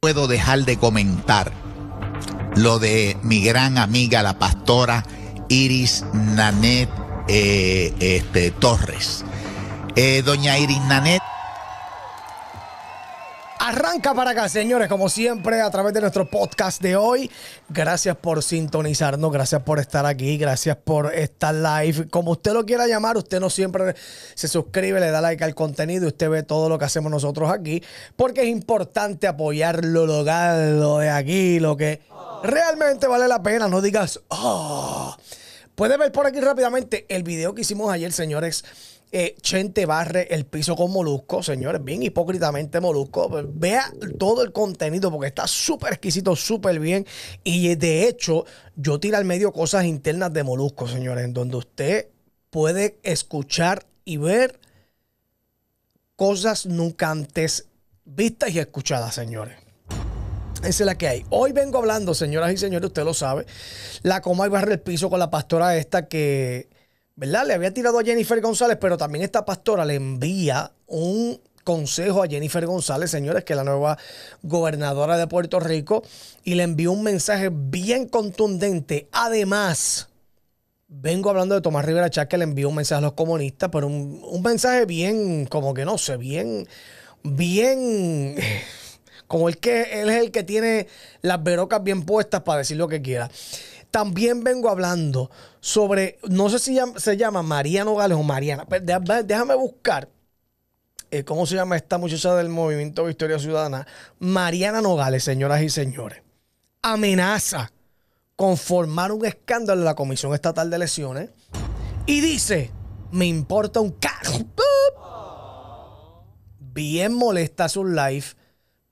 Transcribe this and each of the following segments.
puedo dejar de comentar lo de mi gran amiga, la pastora Iris Nanet eh, este, Torres. Eh, doña Iris Nanet. Arranca para acá, señores, como siempre, a través de nuestro podcast de hoy. Gracias por sintonizarnos, gracias por estar aquí, gracias por estar live. Como usted lo quiera llamar, usted no siempre se suscribe, le da like al contenido y usted ve todo lo que hacemos nosotros aquí, porque es importante apoyar lo local, de aquí, lo que realmente vale la pena. No digas, oh. Puede ver por aquí rápidamente el video que hicimos ayer, señores eh, Chente barre el piso con Molusco, señores, bien hipócritamente Molusco. Vea todo el contenido porque está súper exquisito, súper bien. Y eh, de hecho, yo tiro al medio cosas internas de Molusco, señores, en donde usted puede escuchar y ver cosas nunca antes vistas y escuchadas, señores. Esa es la que hay. Hoy vengo hablando, señoras y señores, usted lo sabe. La coma y barre el piso con la pastora esta que ¿verdad? Le había tirado a Jennifer González, pero también esta pastora le envía un consejo a Jennifer González, señores, que es la nueva gobernadora de Puerto Rico, y le envió un mensaje bien contundente. Además, vengo hablando de Tomás Rivera Chávez, que le envió un mensaje a los comunistas, pero un, mensaje bien, como que no sé, bien, bien... como el que él es el que tiene las verocas bien puestas para decir lo que quiera también vengo hablando sobre, no sé si se llama María Nogales o Mariana, pues, déjame buscar. Eh, ¿Cómo se llama esta muchacha del movimiento Victoria Ciudadana? Mariana Nogales, señoras y señores. Amenaza con formar un escándalo en la Comisión Estatal de Lesiones y dice, me importa un carro. Bien molesta su live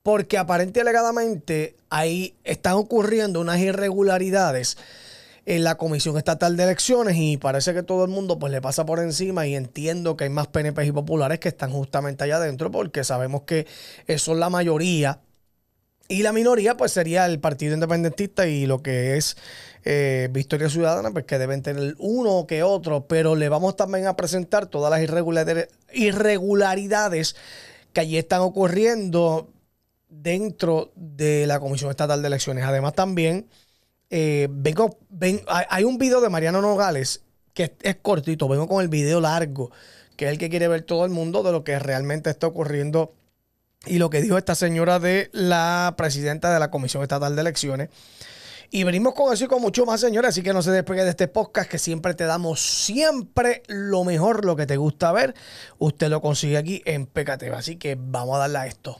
porque aparente y alegadamente ahí están ocurriendo unas irregularidades en la Comisión Estatal de Elecciones y parece que todo el mundo pues le pasa por encima y entiendo que hay más PNP y populares que están justamente allá adentro porque sabemos que eso es la mayoría y la minoría pues sería el Partido Independentista y lo que es eh, Victoria Ciudadana pues que deben tener uno que otro pero le vamos también a presentar todas las irregularidades que allí están ocurriendo dentro de la Comisión Estatal de Elecciones. Además, también eh, vengo, hay, un video de Mariano Nogales que es, cortito, vengo con el video largo, que es el que quiere ver todo el mundo de lo que realmente está ocurriendo y lo que dijo esta señora de la presidenta de la Comisión Estatal de Elecciones. Y venimos con eso y con mucho más, señores. Así que no se despegue de este podcast que siempre te damos siempre lo mejor, lo que te gusta ver. Usted lo consigue aquí en PKTV. Así que vamos a darle a esto.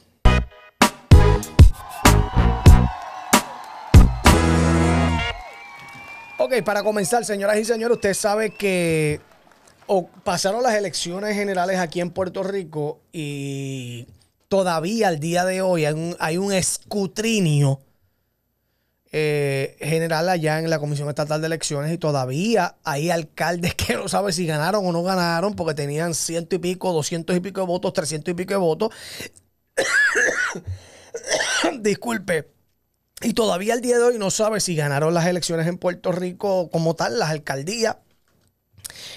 Ok, para comenzar, señoras y señores, usted sabe que pasaron las elecciones generales aquí en Puerto Rico y todavía al día de hoy hay un, escrutinio escutrinio eh, general allá en la Comisión Estatal de Elecciones y todavía hay alcaldes que no saben si ganaron o no ganaron porque tenían ciento y pico, doscientos y pico de votos, trescientos y pico de votos. Disculpe. Y todavía al día de hoy no sabe si ganaron las elecciones en Puerto Rico como tal, las alcaldías.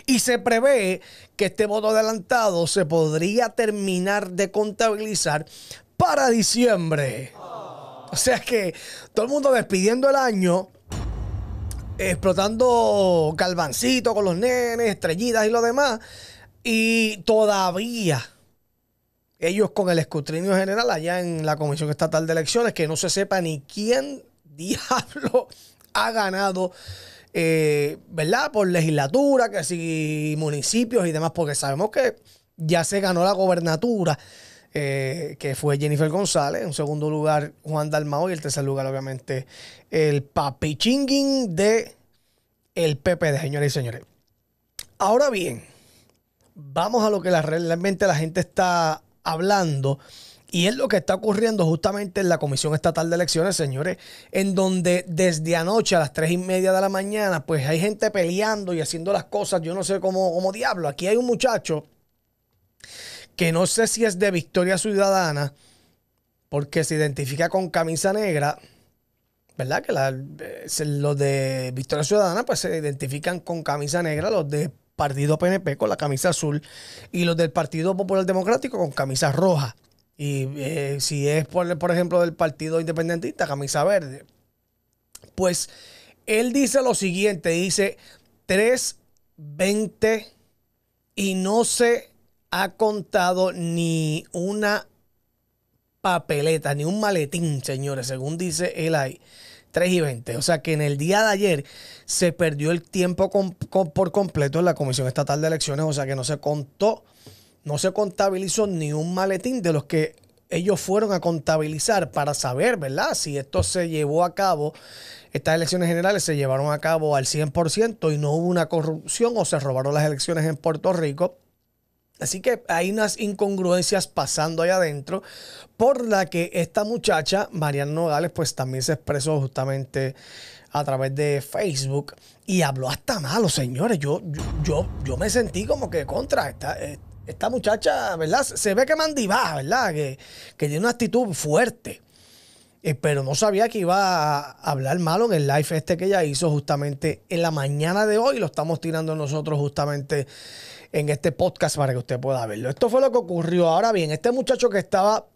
Y se prevé que este voto adelantado se podría terminar de contabilizar para diciembre. O sea que todo el mundo despidiendo el año, explotando calvancito con los nenes, estrellitas y lo demás. Y todavía ellos con el escrutinio general allá en la Comisión Estatal de Elecciones, que no se sepa ni quién diablo ha ganado, eh, ¿verdad? Por legislatura, que sí municipios y demás, porque sabemos que ya se ganó la gobernatura, eh, que fue Jennifer González, en segundo lugar Juan Dalmao y el tercer lugar, obviamente, el papichinguín de el PPD, señores y señores. Ahora bien, vamos a lo que realmente la gente está hablando. Y es lo que está ocurriendo justamente en la Comisión Estatal de Elecciones, señores, en donde desde anoche a las tres y media de la mañana, pues hay gente peleando y haciendo las cosas, yo no sé cómo, cómo diablo. Aquí hay un muchacho que no sé si es de Victoria Ciudadana, porque se identifica con camisa negra, ¿verdad? Que eh, los de Victoria Ciudadana, pues se identifican con camisa negra, los de Partido PNP con la camisa azul y los del Partido Popular Democrático con camisa roja. Y eh, si es, por, por ejemplo, del Partido Independentista, camisa verde. Pues él dice lo siguiente, dice 3.20 y no se ha contado ni una papeleta, ni un maletín, señores, según dice él ahí. 3 y 20. O sea que en el día de ayer se perdió el tiempo por completo en la Comisión Estatal de Elecciones, o sea que no se contó, no se contabilizó ni un maletín de los que ellos fueron a contabilizar para saber, ¿verdad? Si esto se llevó a cabo, estas elecciones generales se llevaron a cabo al 100% y no hubo una corrupción o se robaron las elecciones en Puerto Rico Así que hay unas incongruencias pasando ahí adentro, por la que esta muchacha, Mariana Nogales, pues también se expresó justamente a través de Facebook y habló hasta malo, señores. Yo, yo, yo, me sentí como que contra esta, eh, esta muchacha, ¿verdad? Se ve que mandibaja, ¿verdad? Que, tiene una actitud fuerte. Eh, pero no sabía que iba a hablar malo en el live este que ella hizo justamente en la mañana de hoy. Lo estamos tirando nosotros justamente en este podcast para que usted pueda verlo. Esto fue lo que ocurrió. Ahora bien, este muchacho que estaba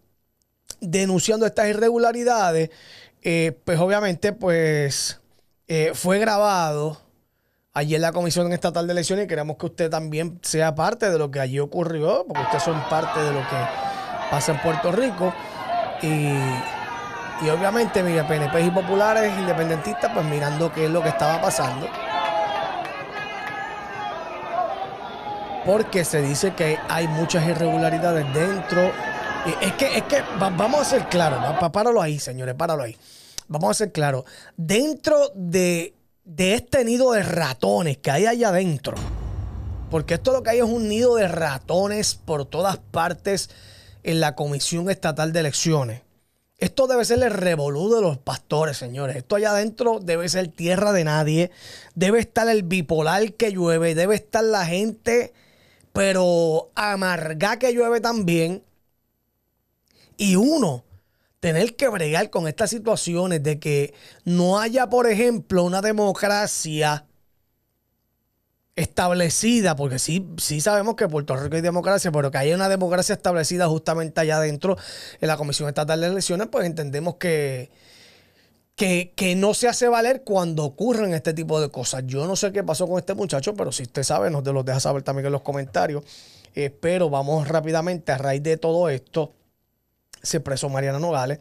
denunciando estas irregularidades, eh, pues obviamente pues eh, fue grabado allí en la Comisión Estatal de Elecciones y queremos que usted también sea parte de lo que allí ocurrió, porque ustedes son parte de lo que pasa en Puerto Rico. Y, y obviamente, mire, PNP y populares, independentistas, pues mirando qué es lo que estaba pasando. porque se dice que hay muchas irregularidades dentro. Es que, que vamos a ser claros, ¿no? páralo ahí, señores, páralo ahí. Vamos a ser claros. Dentro de, de este nido de ratones que hay allá adentro, porque esto lo que hay es un nido de ratones por todas partes en la Comisión Estatal de Elecciones. Esto debe ser el revolú de los pastores, señores. Esto allá adentro debe ser tierra de nadie. Debe estar el bipolar que llueve. Debe estar la gente pero amarga que llueve también. Y uno, tener que bregar con estas situaciones de que no haya, por ejemplo, una democracia establecida, porque sí, sí sabemos que Puerto Rico hay democracia, pero que haya una democracia establecida justamente allá adentro en la Comisión Estatal de Elecciones, pues entendemos que, que, no se hace valer cuando ocurren este tipo de cosas. Yo no sé qué pasó con este muchacho, pero si usted sabe, nos los deja saber también en los comentarios. pero vamos rápidamente, a raíz de todo esto, se presó Mariana Nogales.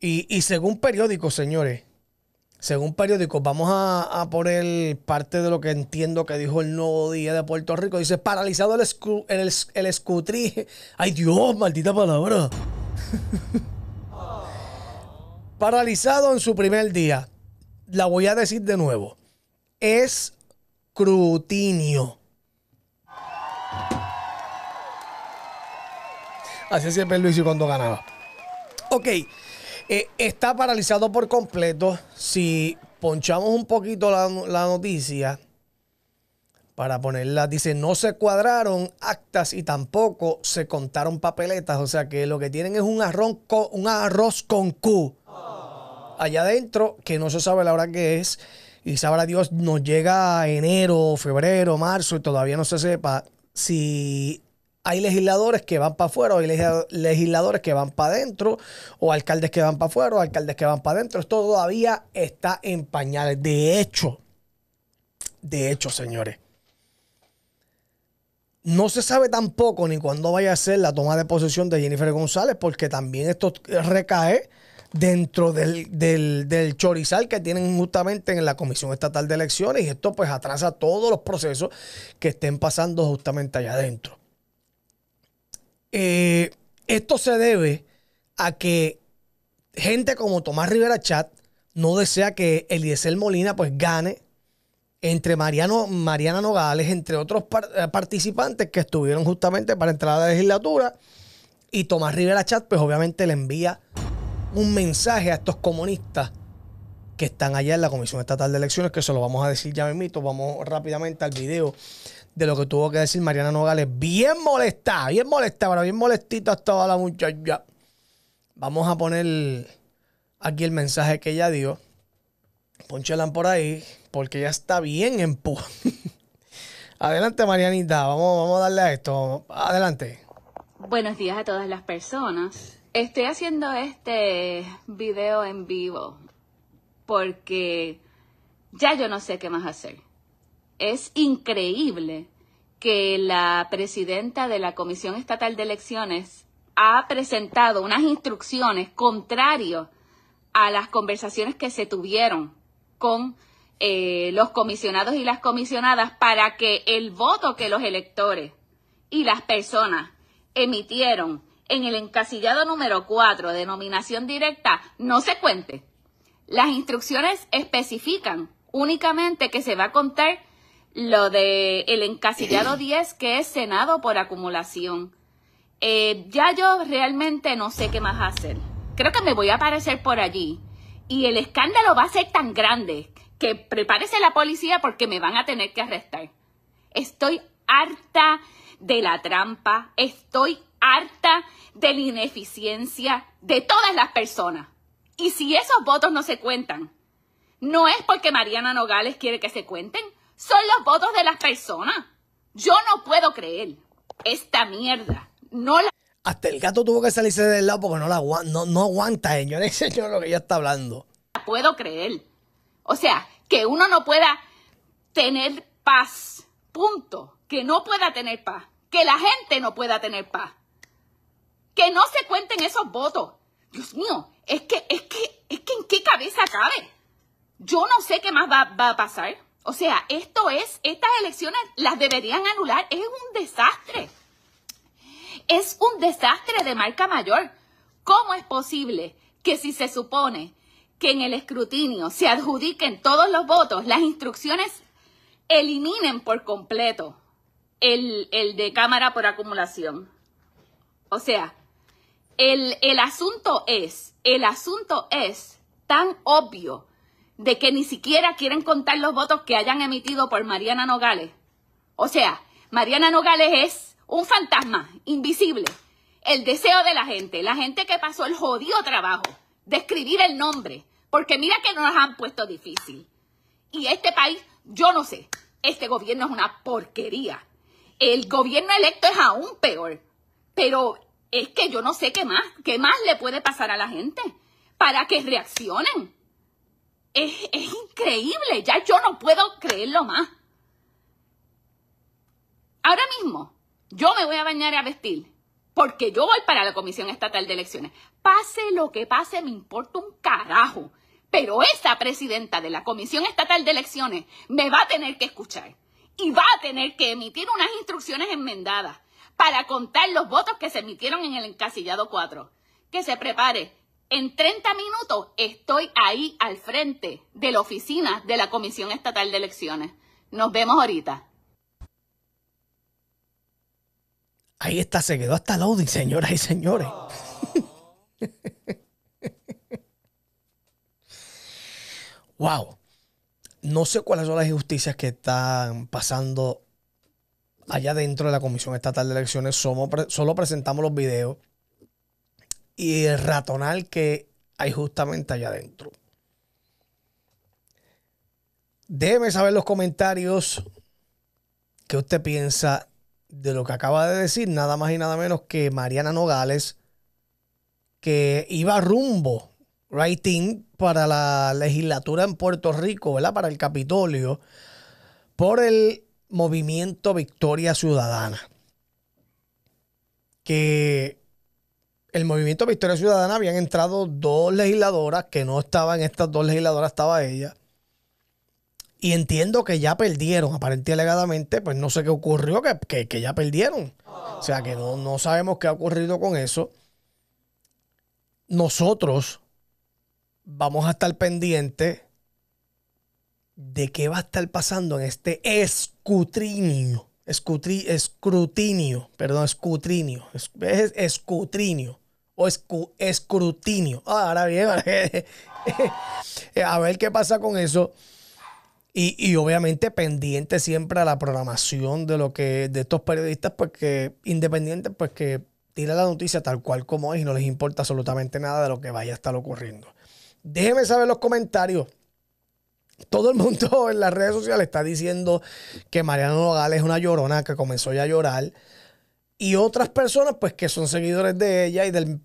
Y, según periódicos, señores, según periódicos, vamos a, a, poner parte de lo que entiendo que dijo el Nuevo Día de Puerto Rico. Dice, paralizado el, escu el, el Ay Dios, maldita palabra. Paralizado en su primer día. La voy a decir de nuevo. Es crutinio. Así siempre Luis y cuando ganaba. Ok. Eh, está paralizado por completo. Si ponchamos un poquito la, noticia para ponerla, dice, no se cuadraron actas y tampoco se contaron papeletas. O sea que lo que tienen es un, arroz un arroz con Q allá adentro, que no se sabe la hora que es, y sabrá Dios, nos llega enero, febrero, marzo, y todavía no se sepa si hay legisladores que van para afuera, o hay legisladores que van para adentro, o alcaldes que van para afuera, o alcaldes que van para adentro. Esto todavía está en pañales. De hecho, de hecho, señores, no se sabe tampoco ni cuándo vaya a ser la toma de posesión de Jennifer González, porque también esto recae dentro del, chorizal que tienen justamente en la Comisión Estatal de Elecciones y esto pues atrasa todos los procesos que estén pasando justamente allá adentro. Eh, esto se debe a que gente como Tomás Rivera Chat no desea que Eliezer Molina pues gane entre Mariano, Mariana Nogales, entre otros eh, participantes que estuvieron justamente para entrar a la legislatura y Tomás Rivera Chat pues obviamente le envía un mensaje a estos comunistas que están allá en la Comisión Estatal de Elecciones, que se lo vamos a decir ya mismito. Vamos rápidamente al video de lo que tuvo que decir Mariana Nogales. Bien molesta, bien molesta, pero bien molestita estaba la muchacha. Vamos a poner aquí el mensaje que ella dio. Ponchelan por ahí, porque ya está bien empuja. Adelante, Marianita, vamos, vamos a darle a esto. Adelante. Buenos días a todas las personas. Estoy haciendo este video en vivo porque ya yo no sé qué más hacer. Es increíble que la presidenta de la Comisión Estatal de Elecciones ha presentado unas instrucciones contrarias a las conversaciones que se tuvieron con eh, los comisionados y las comisionadas para que el voto que los electores y las personas emitieron en el encasillado número 4, denominación directa, no se cuente. Las instrucciones especifican únicamente que se va a contar lo de encasillado 10 que es Senado por acumulación. Eh, ya yo realmente no sé qué más hacer. Creo que me voy a aparecer por allí. Y el escándalo va a ser tan grande que prepárese la policía porque me van a tener que arrestar. Estoy harta de la trampa. Estoy harta de la ineficiencia de todas las personas. Y si esos votos no se cuentan, no es porque Mariana Nogales quiere que se cuenten, son los votos de las personas. Yo no puedo creer esta mierda. No la... Hasta el gato tuvo que salirse del lado porque no la aguanta, no, aguanta, señores, señor, lo que ella está hablando. La puedo creer. O sea, que uno no pueda tener paz. Punto. Que no pueda tener paz. Que la gente no pueda tener paz. Que no se cuenten esos votos. Dios mío, es que, es que, es que en qué cabeza cabe. Yo no sé qué más va, a pasar. O sea, esto es, estas elecciones las deberían anular. Es un desastre. Es un desastre de marca mayor. ¿Cómo es posible que si se supone que en el escrutinio se adjudiquen todos los votos, las instrucciones eliminen por completo el de cámara por acumulación? O sea, el, asunto es, el asunto es tan obvio de que ni siquiera quieren contar los votos que hayan emitido por Mariana Nogales. O sea, Mariana Nogales es un fantasma invisible. El deseo de la gente, la gente que pasó el jodido trabajo de escribir el nombre, porque mira que nos han puesto difícil. Y este país, yo no sé, este gobierno es una porquería. El gobierno electo es aún peor, pero es que yo no sé qué más, qué más le puede pasar a la gente para que reaccionen. Es, es increíble, ya yo no puedo creerlo más. Ahora mismo, yo me voy a bañar a vestir, porque yo voy para la Comisión Estatal de Elecciones. Pase lo que pase, me importa un carajo. Pero esa presidenta de la Comisión Estatal de Elecciones me va a tener que escuchar y va a tener que emitir unas instrucciones enmendadas para contar los votos que se emitieron en el encasillado 4. Que se prepare. En 30 minutos estoy ahí al frente de la oficina de la Comisión Estatal de Elecciones. Nos vemos ahorita. Ahí está, se quedó hasta loading, señoras y señores. wow. No sé cuáles son las injusticias que están pasando allá dentro de la Comisión Estatal de Elecciones somos, solo presentamos los videos y el ratonal que hay justamente allá dentro. Déjeme saber los comentarios que usted piensa de lo que acaba de decir, nada más y nada menos que Mariana Nogales, que iba rumbo, writing, para la legislatura en Puerto Rico, ¿verdad? Para el Capitolio, por el Movimiento Victoria Ciudadana. Que el Movimiento Victoria Ciudadana habían entrado dos legisladoras, que no estaban estas dos legisladoras, estaba ella. Y entiendo que ya perdieron, aparentemente alegadamente, pues no sé qué ocurrió, que, ya perdieron. O sea que no, sabemos qué ha ocurrido con eso. Nosotros vamos a estar pendientes de qué va a estar pasando en este esto escrutinio, escrutinio, perdón, escutrinio, es, escrutinio o ah, escrutinio. ahora bien, a ver qué pasa con eso. Y, obviamente pendiente siempre a la programación de lo que de estos periodistas porque pues independientes pues que tiran la noticia tal cual como es y no les importa absolutamente nada de lo que vaya a estar ocurriendo. Déjenme saber los comentarios todo el mundo en las redes sociales está diciendo que Mariano Nogales es una llorona que comenzó ya a llorar. Y otras personas, pues, que son seguidores de ella y del,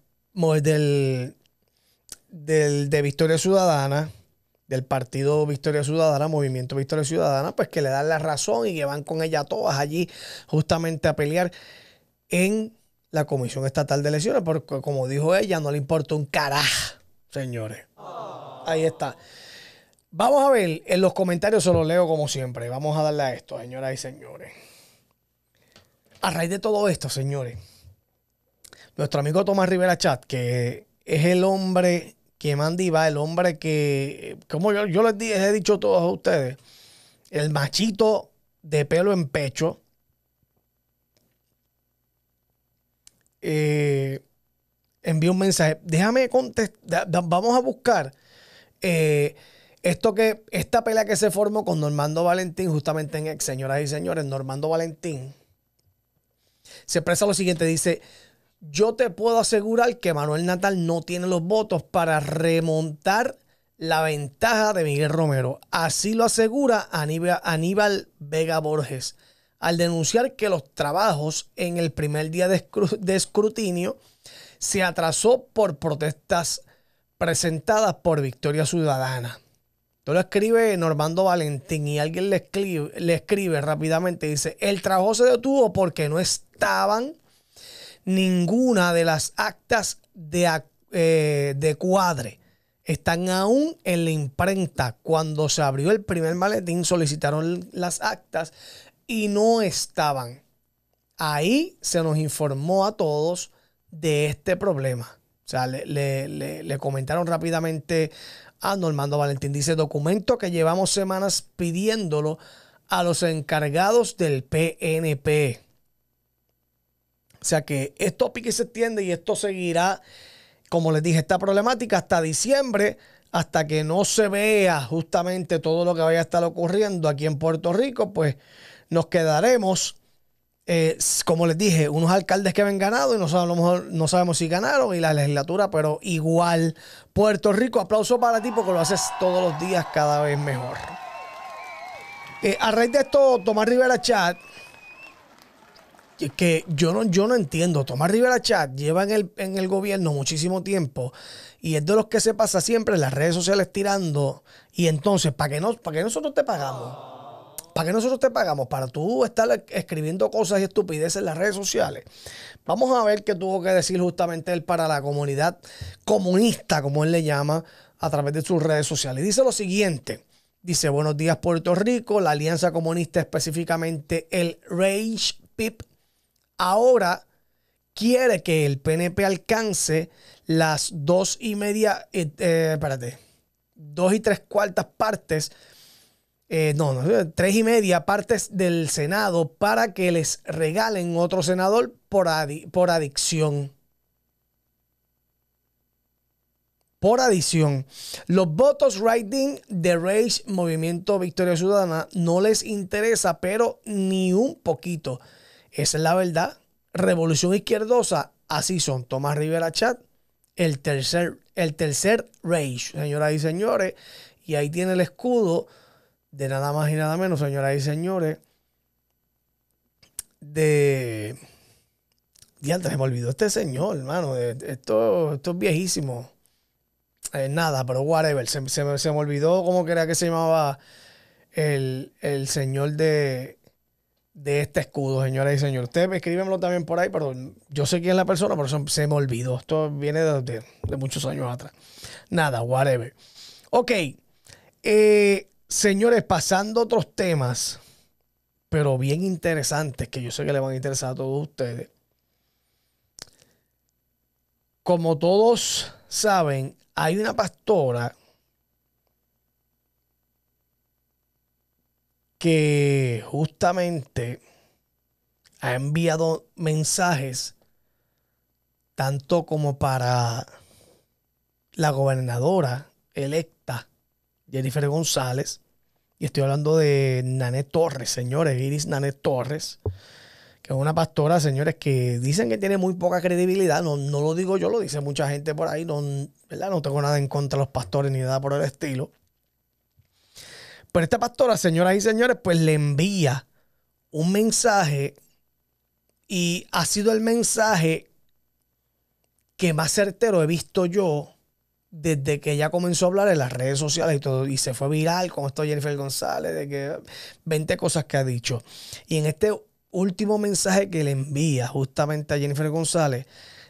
del, del de Victoria Ciudadana, del partido Victoria Ciudadana, Movimiento Victoria Ciudadana, pues que le dan la razón y que van con ella todas allí justamente a pelear en la Comisión Estatal de Elecciones, porque como dijo ella, no le importa un carajo, señores. Ahí está. Vamos a ver, en los comentarios se los leo como siempre. Vamos a darle a esto, señoras y señores. A raíz de todo esto, señores, nuestro amigo Tomás Rivera Chat, que es el hombre que y va, el hombre que, como yo, les, he dicho a todos ustedes, el machito de pelo en pecho, eh, envió un mensaje. Déjame contestar, vamos a buscar. Eh, esto que, esta pelea que se formó con Normando Valentín, justamente en ex, señoras y señores, Normando Valentín, se expresa lo siguiente, dice, yo te puedo asegurar que Manuel Natal no tiene los votos para remontar la ventaja de Miguel Romero. Así lo asegura Aníbal Vega Borges al denunciar que los trabajos en el primer día de, escrutinio se atrasó por protestas presentadas por Victoria Ciudadana lo escribe Normando Valentín y alguien le escribe, le escribe rápidamente. Dice, el trabajo se detuvo porque no estaban ninguna de las actas de, eh, de cuadre. Están aún en la imprenta. Cuando se abrió el primer maletín solicitaron las actas y no estaban. Ahí se nos informó a todos de este problema. O sea, le, le comentaron rápidamente a Normando Valentín. Dice documento que llevamos semanas pidiéndolo a los encargados del PNP. O sea que esto pique y se extiende y esto seguirá, como les dije, esta problemática hasta diciembre, hasta que no se vea justamente todo lo que vaya a estar ocurriendo aquí en Puerto Rico, pues nos quedaremos eh, como les dije, unos alcaldes que habían ganado y no sabemos, no sabemos si ganaron y la legislatura, pero igual. Puerto Rico, aplauso para ti porque lo haces todos los días cada vez mejor. Eh, a raíz de esto, Tomás Rivera Chat, que yo no, yo no entiendo, Tomás Rivera Chat lleva en el, gobierno muchísimo tiempo y es de los que se pasa siempre en las redes sociales tirando y entonces, ¿para que no, para qué nosotros te pagamos? ¿Para qué nosotros te pagamos? Para tú estar escribiendo cosas y estupideces en las redes sociales. Vamos a ver qué tuvo que decir justamente él para la comunidad comunista, como él le llama, a través de sus redes sociales. dice lo siguiente. Dice, buenos días Puerto Rico, la Alianza Comunista, específicamente el Rage PIP, ahora quiere que el PNP alcance las dos y media, eh, eh, espérate, dos y tres cuartas partes eh, no, no, tres y media partes del Senado para que les regalen otro senador por, adicción. por adicción. Por los votos writing de Rage Movimiento Victoria Ciudadana no les interesa, pero ni un poquito. Esa es la verdad. Revolución Izquierdosa, así son. Tomás Rivera Chat, el tercer, el tercer Rage, señoras y señores. Y ahí tiene el escudo de nada más y nada menos, señoras y señores, de... se me olvidó este señor, hermano. Esto, esto es viejísimo. Eh, nada, pero whatever. Se, me, olvidó cómo que era que se llamaba el, señor de, de este escudo, señoras y señores. Ustedes escríbemelo también por ahí, pero yo sé quién es la persona, pero se, me olvidó. Esto viene de, de, muchos años atrás. Nada, whatever. Ok. Eh, Señores, pasando a otros temas, pero bien interesantes, que yo sé que le van a interesar a todos ustedes. Como todos saben, hay una pastora que justamente ha enviado mensajes tanto como para la gobernadora electa Jennifer González. Y estoy hablando de Nané Torres, señores, Iris Nané Torres, que es una pastora, señores, que dicen que tiene muy poca credibilidad. No, no lo digo yo, lo dice mucha gente por ahí. No, ¿verdad? no tengo nada en contra de los pastores ni nada por el estilo. Pero esta pastora, señoras y señores, pues le envía un mensaje y ha sido el mensaje que más certero he visto yo desde que ella comenzó a hablar en las redes sociales y todo, y se fue viral con esto Jennifer González, de que 20 cosas que ha dicho. Y en este último mensaje que le envía justamente a Jennifer González,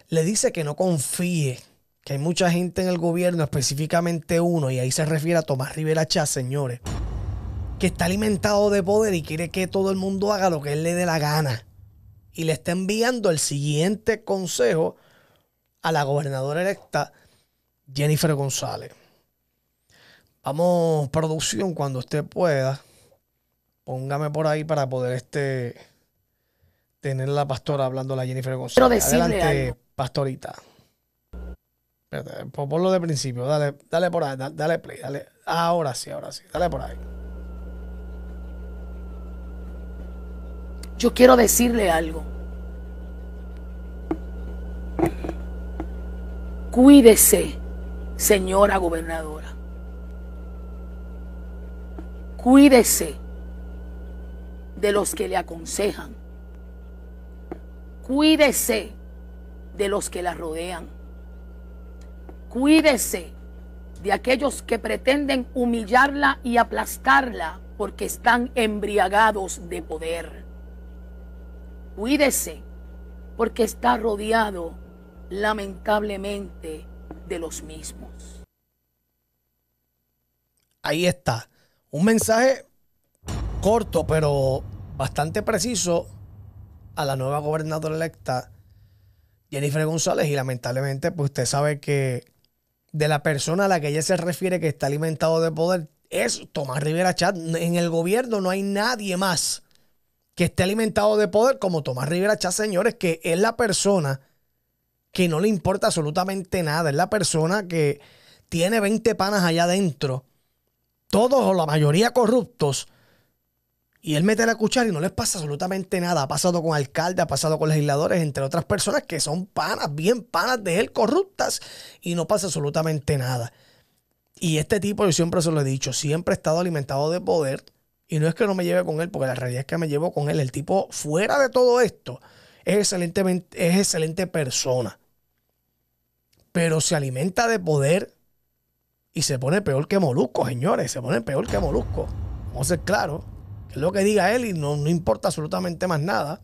le dice que no confíe, que hay mucha gente en el gobierno, específicamente uno, y ahí se refiere a Tomás Rivera Chá, señores, que está alimentado de poder y quiere que todo el mundo haga lo que él le dé la gana. Y le está enviando el siguiente consejo a la gobernadora electa Jennifer González. Vamos, producción, cuando usted pueda. Póngame por ahí para poder este tener la pastora hablando a la Jennifer González. Adelante, pastorita. por lo de principio, dale, por ahí, dale, play, dale. Ahora sí, ahora sí, dale por ahí. Yo quiero decirle algo. Cuídese señora gobernadora. Cuídese de los que le aconsejan. Cuídese de los que la rodean. Cuídese de aquellos que pretenden humillarla y aplastarla porque están embriagados de poder. Cuídese porque está rodeado lamentablemente de los mismos. Ahí está. Un mensaje corto, pero bastante preciso a la nueva gobernadora electa, Jennifer González. Y lamentablemente, pues usted sabe que de la persona a la que ella se refiere que está alimentado de poder es Tomás Rivera Chat. En el gobierno no hay nadie más que esté alimentado de poder como Tomás Rivera Chat, señores, que es la persona que no le importa absolutamente nada. Es la persona que tiene 20 panas allá adentro, todos o la mayoría corruptos, y él mete la cuchara y no les pasa absolutamente nada. Ha pasado con alcaldes, ha pasado con legisladores, entre otras personas que son panas, bien panas de él, corruptas, y no pasa absolutamente nada. Y este tipo, yo siempre se lo he dicho, siempre he estado alimentado de poder. Y no es que no me lleve con él, porque la realidad es que me llevo con él. El tipo, fuera de todo esto, es, excelentemente, es excelente persona pero se alimenta de poder y se pone peor que Molusco, señores. Se pone peor que Molusco. Vamos a ser claros. Que es lo que diga él y no, no importa absolutamente más nada.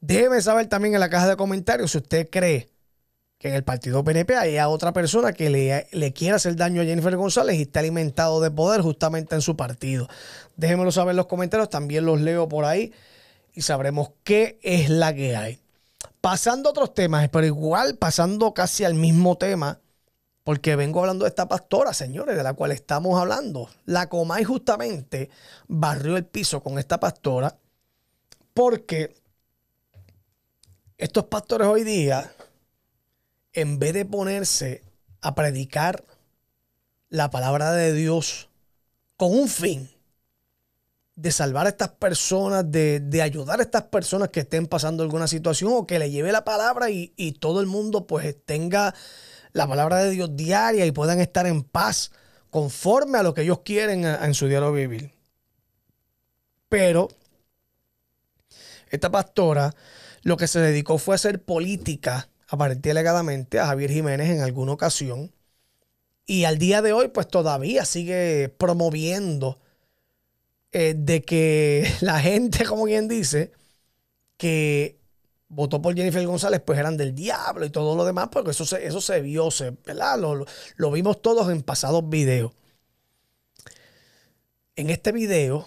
Déjeme saber también en la caja de comentarios si usted cree que en el partido PNP haya otra persona que le, le quiera hacer daño a Jennifer González y está alimentado de poder justamente en su partido. Déjenmelo saber en los comentarios, también los leo por ahí y sabremos qué es la que hay. Pasando a otros temas, pero igual pasando casi al mismo tema, porque vengo hablando de esta pastora, señores, de la cual estamos hablando. La Comay justamente barrió el piso con esta pastora porque estos pastores hoy día, en vez de ponerse a predicar la palabra de Dios con un fin, de salvar a estas personas, de, ayudar a estas personas que estén pasando alguna situación o que le lleve la palabra y, todo el mundo pues tenga la palabra de Dios diaria y puedan estar en paz conforme a lo que ellos quieren en su diario vivir. Pero esta pastora lo que se dedicó fue a hacer política, aparentemente alegadamente, a Javier Jiménez en alguna ocasión. Y al día de hoy pues todavía sigue promoviendo eh, de que la gente, como quien dice, que votó por Jennifer González, pues eran del diablo y todo lo demás, porque eso se, eso se vio, se, ¿verdad? Lo, lo, vimos todos en pasados videos. En este video,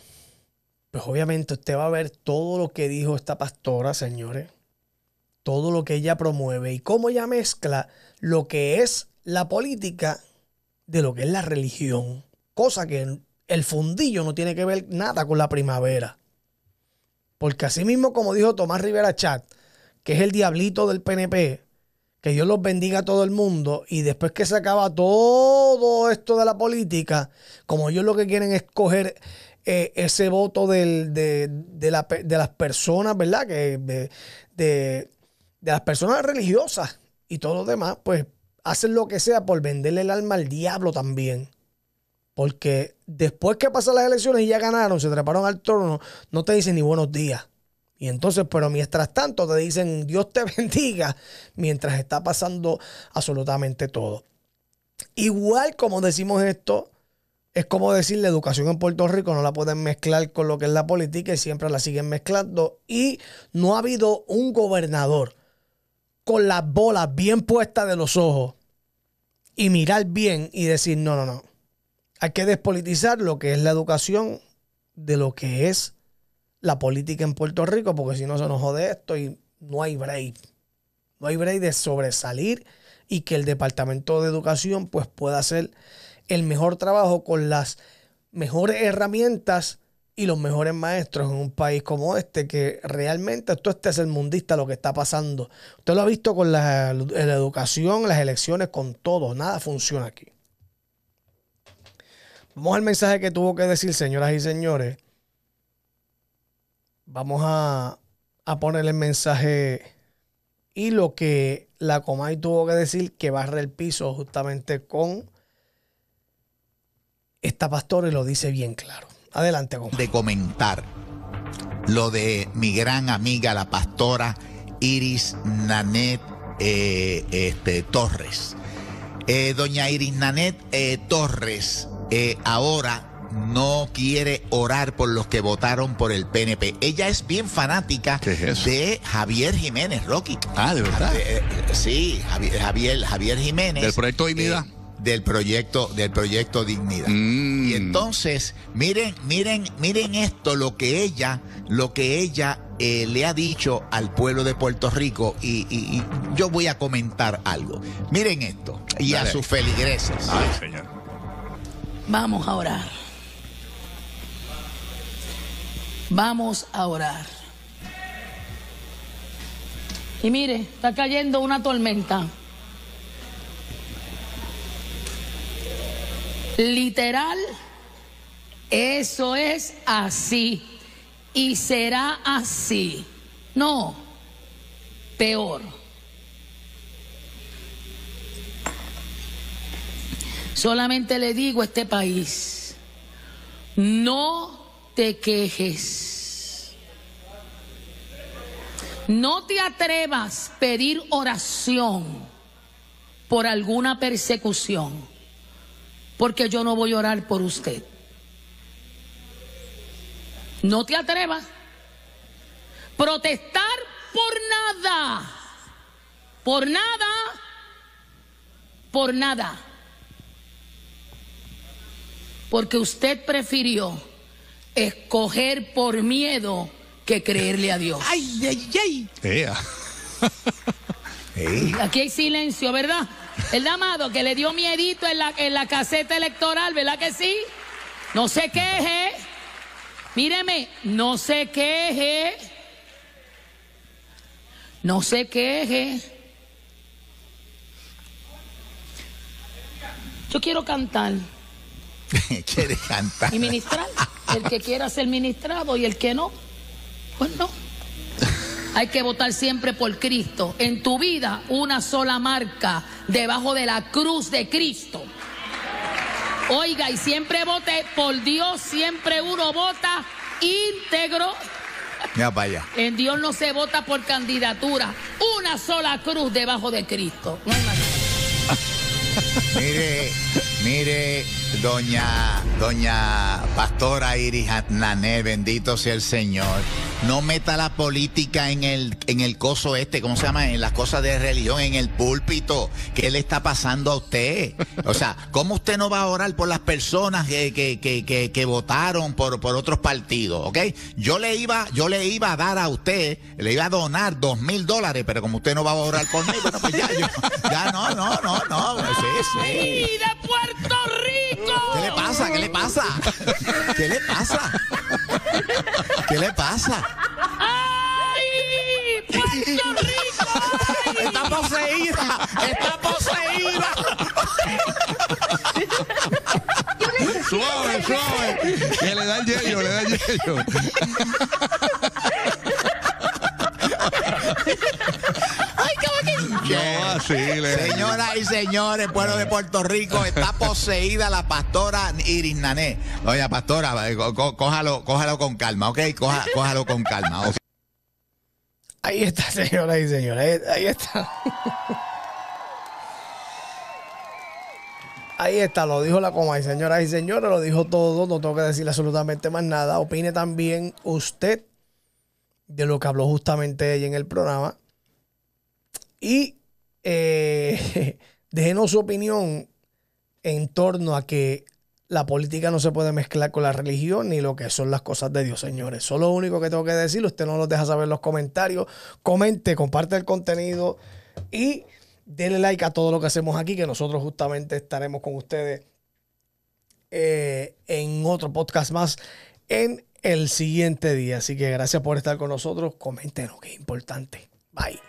pues obviamente usted va a ver todo lo que dijo esta pastora, señores, todo lo que ella promueve y cómo ella mezcla lo que es la política de lo que es la religión, cosa que el fundillo no tiene que ver nada con la primavera. Porque así mismo, como dijo Tomás Rivera Chat, que es el diablito del PNP, que Dios los bendiga a todo el mundo, y después que se acaba todo esto de la política, como ellos lo que quieren es coger eh, ese voto de, las personas, ¿verdad? Que, de, las personas religiosas y todo lo demás, pues hacen lo que sea por venderle el alma al diablo también. Porque después que pasan las elecciones y ya ganaron, se treparon al trono, no te dicen ni buenos días. Y entonces, pero mientras tanto te dicen Dios te bendiga, mientras está pasando absolutamente todo. Igual como decimos esto, es como decir la educación en Puerto Rico no la pueden mezclar con lo que es la política y siempre la siguen mezclando. Y no ha habido un gobernador con las bolas bien puestas de los ojos y mirar bien y decir, no, no, no, hay que despolitizar lo que es la educación de lo que es la política en Puerto Rico, porque si no se nos jode esto y no hay break. No hay break de sobresalir y que el Departamento de Educación pues pueda hacer el mejor trabajo con las mejores herramientas y los mejores maestros en un país como este, que realmente esto es el mundista lo que está pasando. Usted lo ha visto con la educación, las elecciones, con todo, nada funciona aquí. Vamos al mensaje que tuvo que decir, señoras y señores. Vamos a, a el mensaje y lo que la Comay tuvo que decir que barre el piso justamente con esta pastora y lo dice bien claro. Adelante, Comay. De comentar lo de mi gran amiga, la pastora Iris Nanet eh, este, Torres. Eh, doña Iris Nanet eh, Torres eh, ahora no quiere orar por los que votaron por el PNP. Ella es bien fanática de Javier Jiménez, Rocky. Ah, de verdad. Eh, eh, sí, Javier, Javier, Jiménez. Del proyecto Dignidad. del proyecto, del proyecto Dignidad. Mm. Y entonces, miren, miren, miren esto, lo que ella, lo que ella le ha dicho al pueblo de Puerto Rico y, yo voy a comentar algo. Miren esto y a sus feligreses. Ay, señor. Vamos a orar. Vamos a orar. Y mire, está cayendo una tormenta. Literal, eso es así. Y será así. No, peor. Solamente le digo a este país, no te quejes. No te atrevas a pedir oración por alguna persecución, porque yo no voy a orar por usted. No te atrevas. Protestar por nada. Por nada. Por nada porque usted prefirió escoger por miedo que creerle a Dios. ¡Ay, ay, ay! ey Aquí hay silencio, ¿verdad? El amado que le dio miedito en la, en la caseta electoral, ¿verdad que sí? No se queje. Míreme, no se queje. No se queje. Yo quiero cantar. Quiere cantar. Y ministrar. El que quiera ser ministrado y el que no, pues no. Hay que votar siempre por Cristo. En tu vida, una sola marca debajo de la cruz de Cristo. Oiga, y siempre vote por Dios, siempre uno vota íntegro. Ya vaya. En Dios no se vota por candidatura. Una sola cruz debajo de Cristo. mire, mire. Doña, doña Pastora Iris Atnané, bendito sea el Señor. No meta la política en el, en el coso este, ¿cómo se llama? En las cosas de religión, en el púlpito. ¿Qué le está pasando a usted? O sea, ¿cómo usted no va a orar por las personas que, que, que, que, votaron por, por otros partidos? ¿Ok? Yo le iba, yo le iba a dar a usted, le iba a donar dos mil dólares, pero como usted no va a orar por mí, bueno, pues ya, yo, ya no, no, no, no. Pues ¡Ay, de Puerto Rico! ¿Qué le pasa? ¿Qué le pasa? ¿Qué le pasa? ¿Qué le pasa? ¡Ay! ¡Puerto Rico! ¡Está poseída! ¡Está poseída! suave, suave. Que le da el yello, le da el yello. Ah, señoras y señores, pueblo de eh. Puerto Rico, está poseída la pastora Iris Nané. Oye, pastora, eh, cójalo, cójalo con calma, ¿ok? Coja, cójalo con calma. Ahí está, señoras y señores, ahí, está. Ahí está, lo dijo la coma señoras y señores, lo dijo todo, no tengo que decirle absolutamente más nada. Opine también usted de lo que habló justamente ella en el programa. Y eh, déjenos su opinión en torno a que la política no se puede mezclar con la religión ni lo que son las cosas de Dios, señores. Eso es lo único que tengo que decir. Usted no los deja saber en los comentarios. Comente, comparte el contenido y denle like a todo lo que hacemos aquí, que nosotros justamente estaremos con ustedes eh, en otro podcast más en el siguiente día. Así que gracias por estar con nosotros. Comenten, que es importante. Bye.